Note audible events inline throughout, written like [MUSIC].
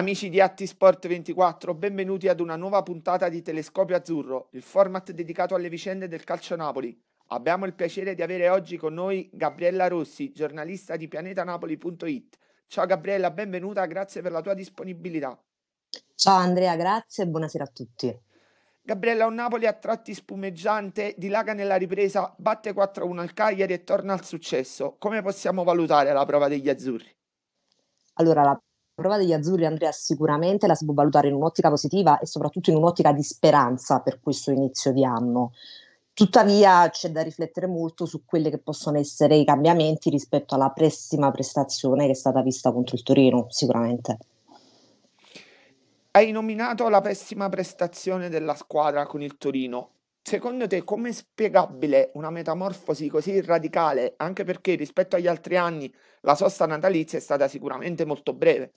Amici di Atti Sport 24, benvenuti ad una nuova puntata di Telescopio Azzurro, il format dedicato alle vicende del calcio Napoli. Abbiamo il piacere di avere oggi con noi Gabriella Rossi, giornalista di pianetanapoli.it. Ciao Gabriella, benvenuta, grazie per la tua disponibilità. Ciao Andrea, grazie e buonasera a tutti. Gabriella, un Napoli a tratti spumeggiante, dilaga nella ripresa, batte 4-1 al Cagliari e torna al successo. Come possiamo valutare la prova degli azzurri? Allora, la prova degli azzurri, Andrea, sicuramente la si può valutare in un'ottica positiva e soprattutto in un'ottica di speranza per questo inizio di anno. Tuttavia c'è da riflettere molto su quelli che possono essere i cambiamenti rispetto alla pessima prestazione che è stata vista contro il Torino, sicuramente. Hai nominato la pessima prestazione della squadra con il Torino. Secondo te come è spiegabile una metamorfosi così radicale, anche perché rispetto agli altri anni la sosta natalizia è stata sicuramente molto breve?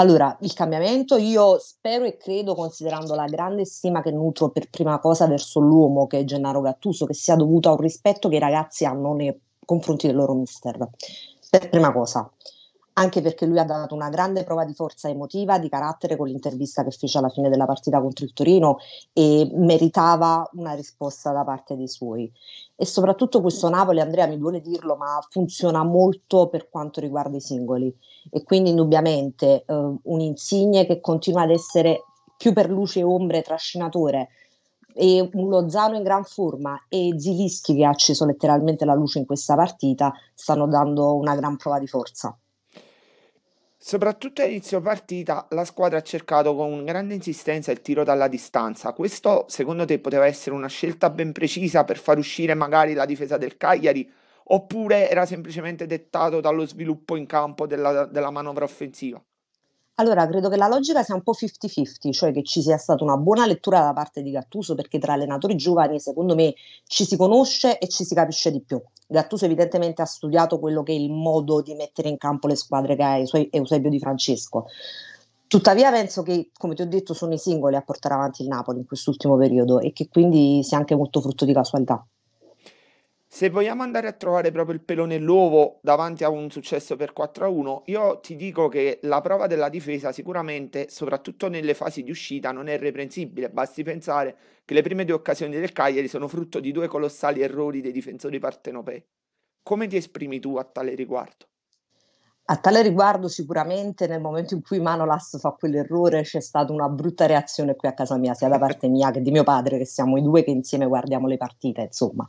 Allora, il cambiamento io spero e credo, considerando la grande stima che nutro per prima cosa verso l'uomo che è Gennaro Gattuso, che sia dovuto a un rispetto che i ragazzi hanno nei confronti del loro mister. Per prima cosa anche perché lui ha dato una grande prova di forza emotiva, di carattere con l'intervista che fece alla fine della partita contro il Torino e meritava una risposta da parte dei suoi. E soprattutto questo Napoli, Andrea mi vuole dirlo, ma funziona molto per quanto riguarda i singoli e quindi indubbiamente eh, un Insigne che continua ad essere più per luce e ombre trascinatore e un Lozano in gran forma e Zilischi che ha acceso letteralmente la luce in questa partita stanno dando una gran prova di forza. Soprattutto a inizio partita la squadra ha cercato con grande insistenza il tiro dalla distanza. Questo secondo te poteva essere una scelta ben precisa per far uscire magari la difesa del Cagliari oppure era semplicemente dettato dallo sviluppo in campo della, della manovra offensiva? Allora, credo che la logica sia un po' 50-50, cioè che ci sia stata una buona lettura da parte di Gattuso, perché tra allenatori giovani, secondo me, ci si conosce e ci si capisce di più. Gattuso evidentemente ha studiato quello che è il modo di mettere in campo le squadre che ha Eusebio Di Francesco. Tuttavia penso che, come ti ho detto, sono i singoli a portare avanti il Napoli in quest'ultimo periodo e che quindi sia anche molto frutto di casualità. Se vogliamo andare a trovare proprio il pelo nell'uovo davanti a un successo per 4-1, io ti dico che la prova della difesa sicuramente, soprattutto nelle fasi di uscita, non è reprensibile. Basti pensare che le prime due occasioni del Cagliari sono frutto di due colossali errori dei difensori partenopei. Come ti esprimi tu a tale riguardo? A tale riguardo, sicuramente nel momento in cui Manolas fa quell'errore c'è stata una brutta reazione qui a casa mia, sia da parte mia che di mio padre, che siamo i due che insieme guardiamo le partite, insomma.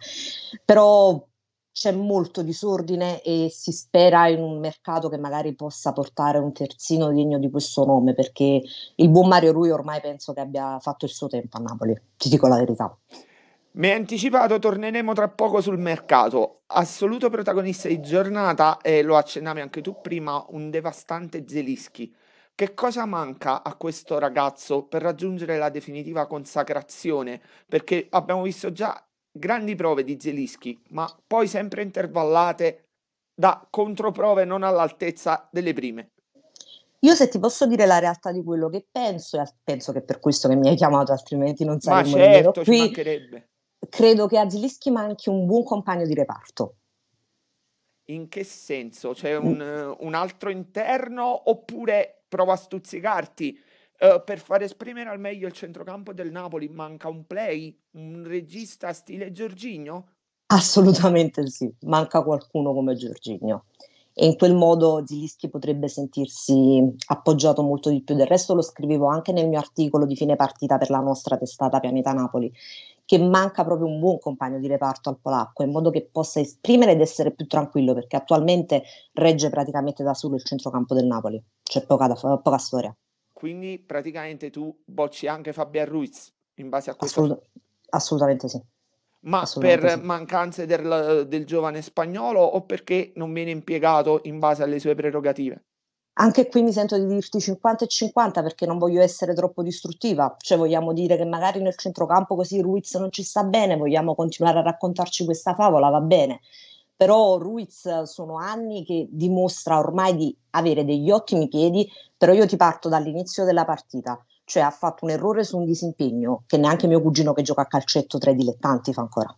Però c'è molto disordine e si spera in un mercato che magari possa portare un terzino degno di questo nome, perché il buon Mario Rui ormai penso che abbia fatto il suo tempo a Napoli, ti dico la verità. Mi hai anticipato, torneremo tra poco sul mercato. Assoluto protagonista di giornata, e lo accennavi anche tu prima, un devastante Zelischi. Che cosa manca a questo ragazzo per raggiungere la definitiva consacrazione? Perché abbiamo visto già grandi prove di Zelischi, ma poi sempre intervallate da controprove non all'altezza delle prime. Io se ti posso dire la realtà di quello che penso, e penso che per questo che mi hai chiamato, altrimenti non saremmo Ma certo, mancherebbe credo che a Zilischi manchi un buon compagno di reparto. In che senso? C'è mm. un, eh, un altro interno oppure prova a stuzzicarti? Uh, per far esprimere al meglio il centrocampo del Napoli manca un play, un regista stile Giorginio? Assolutamente sì, manca qualcuno come Giorginio e in quel modo Zilischi potrebbe sentirsi appoggiato molto di più. Del resto lo scrivevo anche nel mio articolo di fine partita per la nostra testata Pianeta Napoli che manca proprio un buon compagno di reparto al polacco, in modo che possa esprimere ed essere più tranquillo, perché attualmente regge praticamente da solo il centrocampo del Napoli, c'è poca, da, poca storia. Quindi praticamente tu bocci anche Fabian Ruiz in base a questo? Assolut- assolutamente sì. Ma per sì. mancanze del, del giovane spagnolo o perché non viene impiegato in base alle sue prerogative? Anche qui mi sento di dirti 50 e 50 perché non voglio essere troppo distruttiva, cioè vogliamo dire che magari nel centrocampo così Ruiz non ci sta bene, vogliamo continuare a raccontarci questa favola, va bene. Però Ruiz sono anni che dimostra ormai di avere degli ottimi piedi, però io ti parto dall'inizio della partita, cioè ha fatto un errore su un disimpegno che neanche mio cugino che gioca a calcetto tra i dilettanti fa ancora.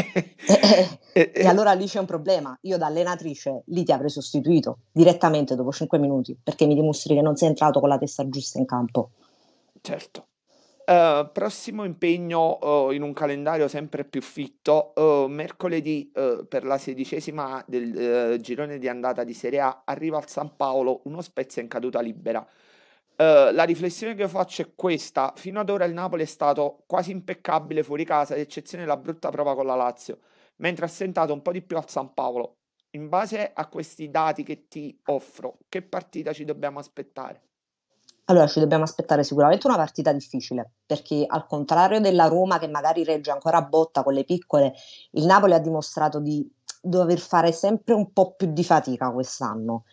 [LAUGHS] e, e allora lì c'è un problema. Io da allenatrice lì ti avrei sostituito direttamente dopo 5 minuti perché mi dimostri che non sei entrato con la testa giusta in campo. Certo. Uh, prossimo impegno uh, in un calendario sempre più fitto, uh, mercoledì per la sedicesima del girone di andata di Serie A arriva al San Paolo uno spezza in caduta libera. Eh, la riflessione che faccio è questa: fino ad ora il Napoli è stato quasi impeccabile fuori casa, ad eccezione della brutta prova con la Lazio, mentre ha sentato un po' di più al San Paolo. In base a questi dati che ti offro, che partita ci dobbiamo aspettare? Allora, ci dobbiamo aspettare sicuramente una partita difficile, perché al contrario della Roma, che magari regge ancora a botta con le piccole, il Napoli ha dimostrato di dover fare sempre un po' più di fatica quest'anno.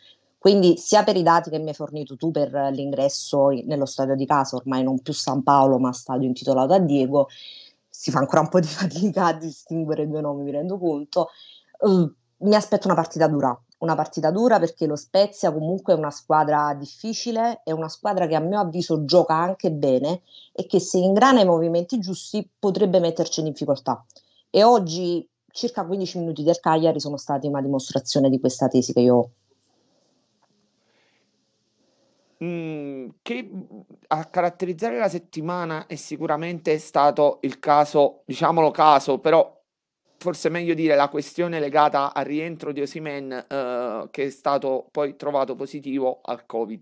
Quindi sia per i dati che mi hai fornito tu per l'ingresso nello stadio di casa, ormai non più San Paolo ma stadio intitolato a Diego, si fa ancora un po' di [LAUGHS] fatica a distinguere i due nomi, mi rendo conto. Uhm, mi aspetto una partita dura, una partita dura perché lo Spezia comunque è una squadra difficile, è una squadra che a mio avviso gioca anche bene e che se ingrana i movimenti giusti potrebbe metterci in difficoltà. E oggi circa 15 minuti del Cagliari sono stati una dimostrazione di questa tesi che io ho. Mhmm, che mhmm, a caratterizzare la settimana è sicuramente stato il caso, diciamolo caso, però forse meglio dire la questione legata al rientro di Osimen eh, che è stato poi trovato positivo al Covid,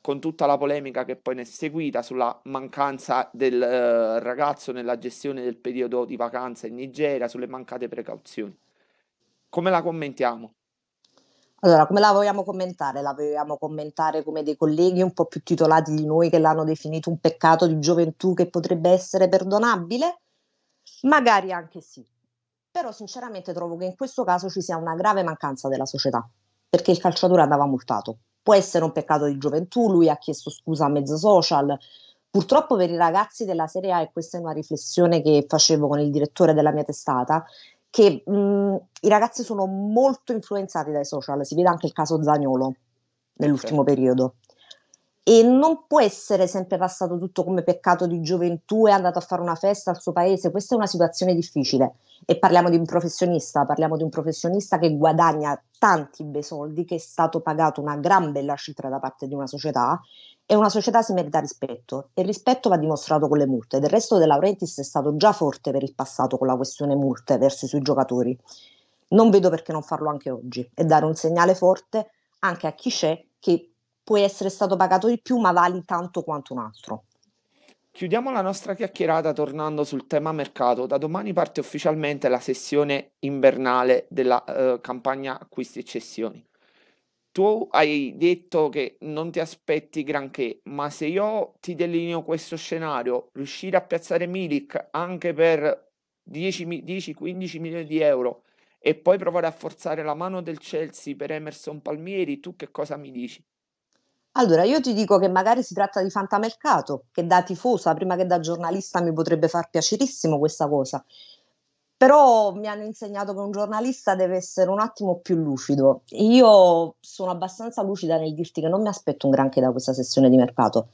con tutta la polemica che poi ne è seguita sulla mancanza del eh, ragazzo nella gestione del periodo di vacanza in Nigeria, sulle mancate precauzioni. Come la commentiamo? Allora, come la vogliamo commentare? La vogliamo commentare come dei colleghi un po' più titolati di noi che l'hanno definito un peccato di gioventù che potrebbe essere perdonabile? Magari anche sì, però sinceramente trovo che in questo caso ci sia una grave mancanza della società, perché il calciatore andava multato. Può essere un peccato di gioventù, lui ha chiesto scusa a mezzo social. Purtroppo per i ragazzi della Serie A, e questa è una riflessione che facevo con il direttore della mia testata, che mh, mm, i ragazzi sono molto influenzati dai social, si vede anche il caso Zagnolo nell'ultimo okay. periodo e non può essere sempre passato tutto come peccato di gioventù e andato a fare una festa al suo paese, questa è una situazione difficile e parliamo di un professionista, parliamo di un professionista che guadagna tanti bei soldi, che è stato pagato una gran bella cifra da parte di una società e una società si merita rispetto e il rispetto va dimostrato con le multe, del resto De Laurentiis è stato già forte per il passato con la questione multe verso i suoi giocatori, non vedo perché non farlo anche oggi e dare un segnale forte anche a chi c'è che puoi essere stato pagato di più ma vali tanto quanto un altro. Chiudiamo la nostra chiacchierata tornando sul tema mercato. Da domani parte ufficialmente la sessione invernale della eh, campagna acquisti e cessioni. Tu hai detto che non ti aspetti granché, ma se io ti delineo questo scenario, riuscire a piazzare Milik anche per 10-15 milioni di euro e poi provare a forzare la mano del Chelsea per Emerson Palmieri, tu che cosa mi dici? Allora, io ti dico che magari si tratta di fantamercato, che da tifosa, prima che da giornalista, mi potrebbe far piacerissimo questa cosa. Però mi hanno insegnato che un giornalista deve essere un attimo più lucido. Io sono abbastanza lucida nel dirti che non mi aspetto un granché da questa sessione di mercato,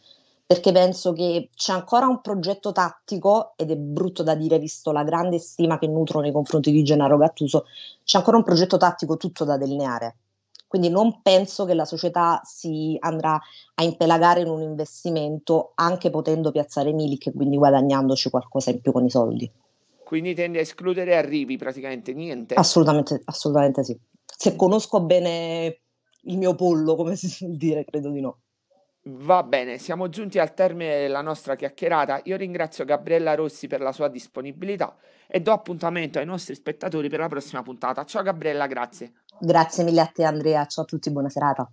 perché penso che c'è ancora un progetto tattico, ed è brutto da dire visto la grande stima che nutro nei confronti di Gennaro Gattuso, c'è ancora un progetto tattico tutto da delineare quindi non penso che la società si andrà a impelagare in un investimento anche potendo piazzare Milik e quindi guadagnandoci qualcosa in più con i soldi. Quindi tende a escludere arrivi praticamente niente? Assolutamente, assolutamente sì. Se mm. conosco bene il mio pollo, come si suol dire, credo di no. Va bene, siamo giunti al termine della nostra chiacchierata. Io ringrazio Gabriella Rossi per la sua disponibilità e do appuntamento ai nostri spettatori per la prossima puntata. Ciao Gabriella, grazie. Grazie mille a te Andrea, ciao a tutti, buona serata.